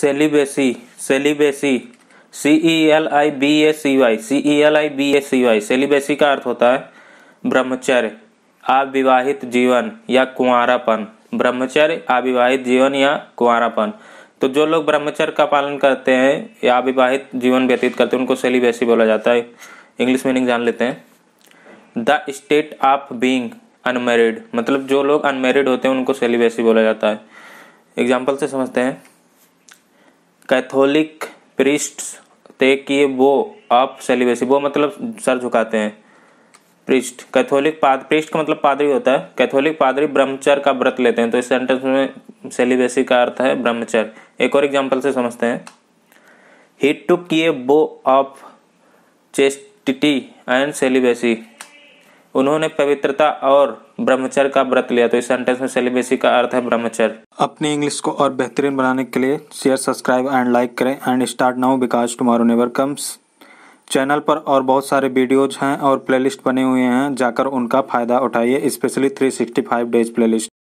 celibacy celibacy C E L I B A C Y C E L I B A C Y celibacy का अर्थ होता है ब्रह्मचर्य अविवाहित जीवन या कुआरापन ब्रह्मचर्य अविवाहित जीवन या कुआरापन तो जो लोग ब्रह्मचर्य का पालन करते हैं या अविवाहित जीवन व्यतीत करते हैं उनको सेलिबेसी बोला जाता है इंग्लिश मीनिंग जान लेते हैं the state of being unmarried मतलब जो लोग अनमेरिड होते हैं उनको सेलिबेसी बोला जाता है एग्जाम्पल से समझते हैं कैथोलिक प्रिस्ट तय किए वो आप सेलिबेसी वो मतलब सर झुकाते हैं प्रिस्ट कैथोलिक पाद प्रिस्ट का मतलब पादरी होता है कैथोलिक पादरी ब्रह्मचर का व्रत लेते हैं तो इस सेंटेंस में सेलिबेसी का अर्थ है ब्रह्मचर एक और एग्जाम्पल से समझते हैं ही टुक किए बो ऑफ चेस्टिटी एंड सेलिबेसी उन्होंने पवित्रता और ब्रह्मचर्य का व्रत लिया तो इस सेंटेंस में सेलिब्रेसी का अर्थ है ब्रह्मचर्य अपनी इंग्लिश को और बेहतरीन बनाने के लिए शेयर सब्सक्राइब एंड लाइक करें and start now because tomorrow never comes channel पर और बहुत सारे वीडियोज हैं और प्लेलिस्ट बने हुए हैं जाकर उनका फ़ायदा उठाइए स्पेशली 365 डेज प्लेलिस्ट